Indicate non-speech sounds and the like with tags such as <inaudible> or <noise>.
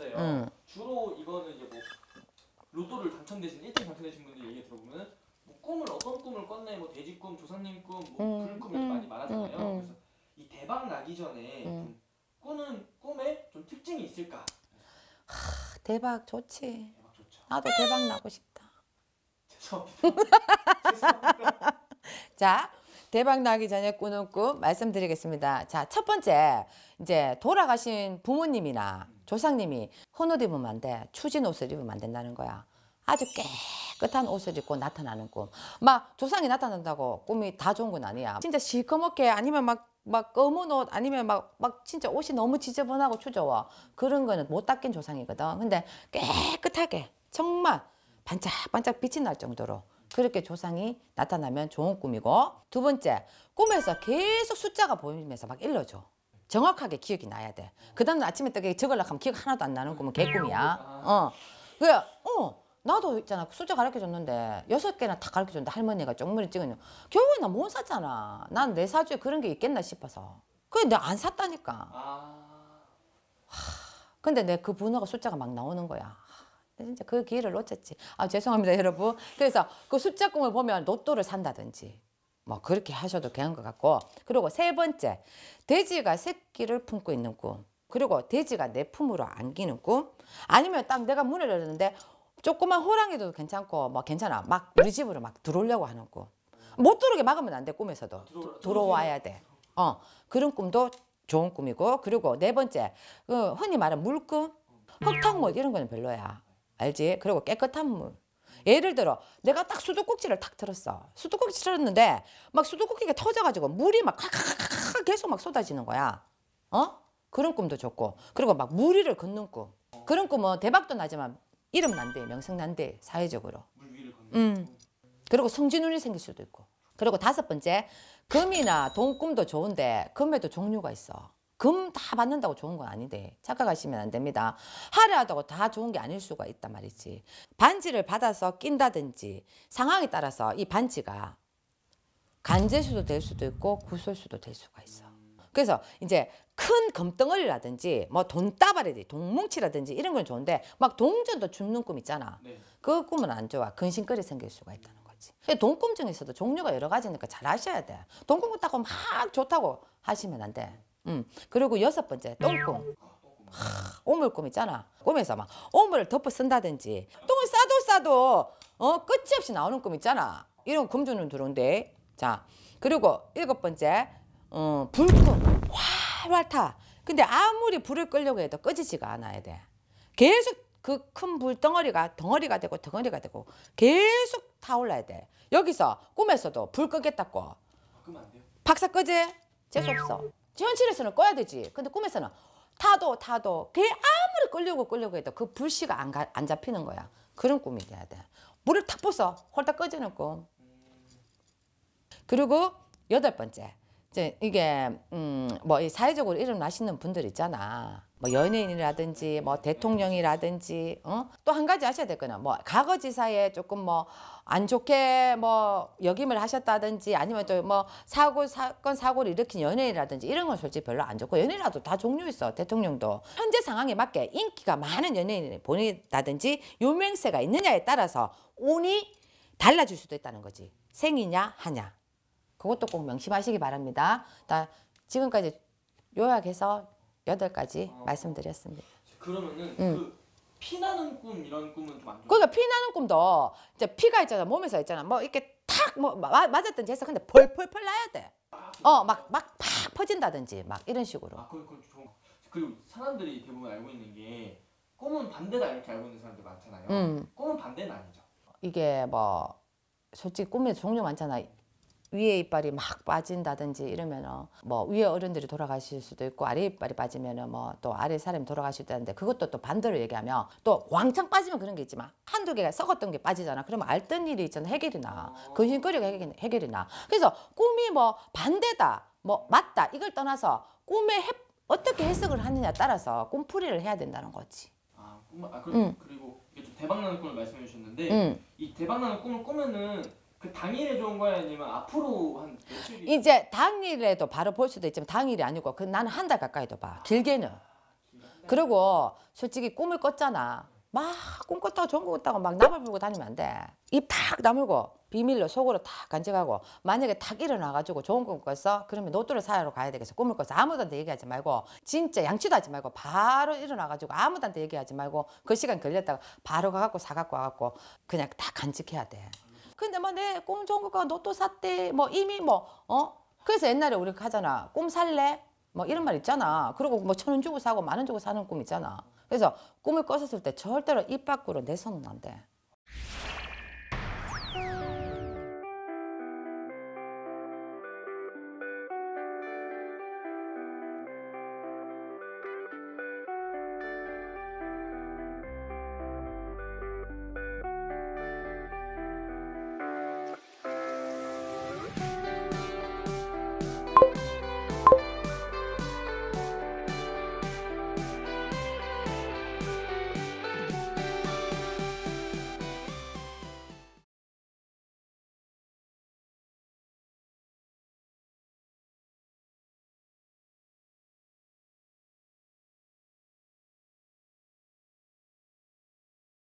봤어요. 응. 주로 이거는 이제 뭐 로또를 당첨되신 1등 당첨되신 분들 얘기 들어보면 뭐 꿈을 어떤 꿈을 꿨네 뭐 돼지 꿈, 조상님 꿈, 뭐그 음, 불꿈 이렇 많이 음, 많하잖아요 음, 그래서 이 대박 나기 전에 좀 꾸는 꿈에 좀 특징이 있을까? 하, 대박 좋지. 대박 좋죠. 나도 대박 나고 싶다. <laughs> 죄송합니다. 죄송합니다. <laughs> 자, 대박 나기 전에 꾸는 꿈 말씀드리겠습니다. 자, 첫 번째 이제 돌아가신 부모님이나 조상님이 헌 옷 입으면 안 돼. 추진 옷을 입으면 안 된다는 거야. 아주 깨끗한 옷을 입고 나타나는 꿈. 막 조상이 나타난다고 꿈이 다 좋은 건 아니야. 진짜 시커멓게 아니면 막, 막 검은 옷 아니면 막, 막 진짜 옷이 너무 지저분하고 추저워. 그런 거는 못 닦인 조상이거든. 근데 깨끗하게 정말 반짝반짝 빛이 날 정도로 그렇게 조상이 나타나면 좋은 꿈이고 두 번째 꿈에서 계속 숫자가 보이면서 막 일러줘 정확하게 기억이 나야 돼그 다음날 아침에 뜨게 적으려고 하면 기억 하나도 안 나는 꿈은 개꿈이야 어 그래 어 나도 있잖아 그 숫자 가르쳐 줬는데 여섯 개나 다 가르쳐 줬는데 할머니가 쪽물이 찍어 겨우에 나못 샀잖아 난 내 사주에 그런 게 있겠나 싶어서 그래 내가 안 샀다니까 하, 아. 근데 내 그 분화가 숫자가 막 나오는 거야 진짜 그 기회를 놓쳤지. 아 죄송합니다 여러분. 그래서 그 숫자 꿈을 보면 로또를 산다든지 뭐 그렇게 하셔도 괜한 것 같고 그리고 세 번째 돼지가 새끼를 품고 있는 꿈 그리고 돼지가 내 품으로 안기는 꿈 아니면 딱 내가 문을 열었는데 조그만 호랑이도 괜찮고 뭐 괜찮아 막 우리 집으로 막 들어오려고 하는 꿈 못 들어오게 막으면 안 돼 꿈에서도 들어, 들어와야 돼 어, 그런 꿈도 좋은 꿈이고 그리고 네 번째 그 흔히 말하는 물꿈 흙탕물 뭐 이런 거는 별로야 알지? 그리고 깨끗한 물. 예를 들어 내가 딱 수도꼭지를 탁 틀었어. 수도꼭지 틀었는데 막 수도꼭지가 터져가지고 물이 막 칵칵칵 계속 막 쏟아지는 거야. 어? 그런 꿈도 좋고 그리고 막 무리를 걷는 꿈. 그런 꿈은 대박도 나지만 이름 난대, 명성 난대 사회적으로. 음. 그리고 성진운이 생길 수도 있고. 그리고 다섯 번째 금이나 돈 꿈도 좋은데 금에도 종류가 있어. 금다 받는다고 좋은 건 아닌데 착각하시면 안 됩니다. 화려하다고 다 좋은 게 아닐 수가 있단 말이지. 반지를 받아서 낀다든지 상황에 따라서 이 반지가 간제수도 될 수도 있고 구설수도 될 수가 있어. 그래서 이제 큰 금덩어리라든지 뭐 돈다발이라든지 동뭉치라든지 이런 건 좋은데 막 동전도 줍는 꿈 있잖아. 네. 그 꿈은 안 좋아. 근심거리 생길 수가 있다는 거지. 돈 꿈 중에서도 종류가 여러 가지니까 잘 아셔야 돼. 돈꿈 같다고 막 좋다고 하시면 안 돼. 음. 그리고 여섯 번째 똥꿈. 하, 오물꿈 있잖아. 꿈에서 막 오물을 덮어 쓴다든지 똥을 싸도 싸도 어 끝이 없이 나오는 꿈 있잖아. 이런 금주는 들어온대. 자 그리고 일곱 번째 어, 불꿈 활활 타. 근데 아무리 불을 끌려고 해도 꺼지지가 않아야 돼. 계속 그 큰 불덩어리가 덩어리가 되고 덩어리가 되고 계속 타올라야 돼. 여기서 꿈에서도 불 끄겠다고. 박사 끄지? 재수없어. 현실에서는 꺼야 되지. 근데 꿈에서는 타도 타도 그게 아무리 끌려고 끌려고 해도 그 불씨가 안, 가, 안 잡히는 거야. 그런 꿈이 돼야 돼. 물을 탁 부숴 홀딱 꺼지는 꿈. 그리고 여덟 번째 이제 이게 음뭐이 사회적으로 이름 나시는 분들 있잖아. 뭐 연예인이라든지 뭐 대통령이라든지 어? 또한 가지 하셔야 될 거는 뭐 과거지사에 조금 뭐 안 좋게 뭐 역임을 하셨다든지 아니면 또 뭐 사고 사건 사고를 일으킨 연예인이라든지 이런 건 솔직히 별로 안 좋고 연예인이라도 다 종류 있어 대통령도 현재 상황에 맞게 인기가 많은 연예인을 보내다든지 유명세가 있느냐에 따라서 운이 달라질 수도 있다는 거지 생이냐 하냐 그것도 꼭 명심하시기 바랍니다. 나 지금까지 요약해서 여덟 가지 아, 말씀드렸습니다. 그러면은 음. 그 피나는 꿈 이런 꿈은 좀안 좋아요? 그러니까 피나는 꿈도 이제 피가 있잖아 몸에서 있잖아 뭐 이렇게 탁 뭐 맞았든지 해서 근데 펄펄펄 나야 돼. 아, 어막 막팍 퍼진다든지 막 이런 식으로. 아 그건 그 좋은 그리고 사람들이 대부분 알고 있는 게 꿈은 반대다 이렇게 알고 있는 사람들 많잖아요. 음. 꿈은 반대는 아니죠. 이게 뭐 솔직히 꿈에 종류 많잖아. 위에 이빨이 막 빠진다든지 이러면은 뭐 위에 어른들이 돌아가실 수도 있고 아래 이빨이 빠지면은 뭐 또 아래 사람이 돌아가실 수도 있는데 그것도 또 반대로 얘기하면 또 왕창 빠지면 그런 게 있지만 한두 개가 썩었던 게 빠지잖아. 그러면 알던 일이 있잖아. 해결이 나. 아. 근심거리가 해결이, 해결이 나. 그래서 꿈이 뭐 반대다. 뭐 맞다. 이걸 떠나서 꿈에 해, 어떻게 해석을 하느냐 따라서 꿈풀이를 해야 된다는 거지. 아, 꿈, 아 그리고, 음. 그리고 대박나는 꿈을 말씀해 주셨는데 음. 이 대박나는 꿈을 꾸면은 그 당일에 좋은 거야 아니면 앞으로 한 이제 당일에도 바로 볼 수도 있지만 당일이 아니고 그 나는 한 달 가까이도 봐 아, 길게는 그리고 솔직히 꿈을 꿨잖아 막 꿈꿨다고 전국 꿨다고 막 나물 불고 다니면 안돼입 탁 다물고 비밀로 속으로 다 간직하고 만약에 탁 일어나가지고 좋은 꿈 꿨어? 그러면 노또를 사러 가야 되겠어 꿈을 꿨어 아무한테 얘기하지 말고 진짜 양치도 하지 말고 바로 일어나가지고 아무한테 얘기하지 말고 그 시간 걸렸다가 바로 가갖고 사갖고 와갖고 그냥 다 간직해야 돼 근데 뭐 내 꿈 좋은 구가 로또 샀대. 뭐 이미 뭐 어? 그래서 옛날에 우리가 그 하잖아. 꿈 살래? 뭐 이런 말 있잖아. 그리고 뭐 천 원 주고 사고 만 원 주고 사는 꿈 있잖아. 그래서 꿈을 꿨었을 때 절대로 입 밖으로 내손은안 돼.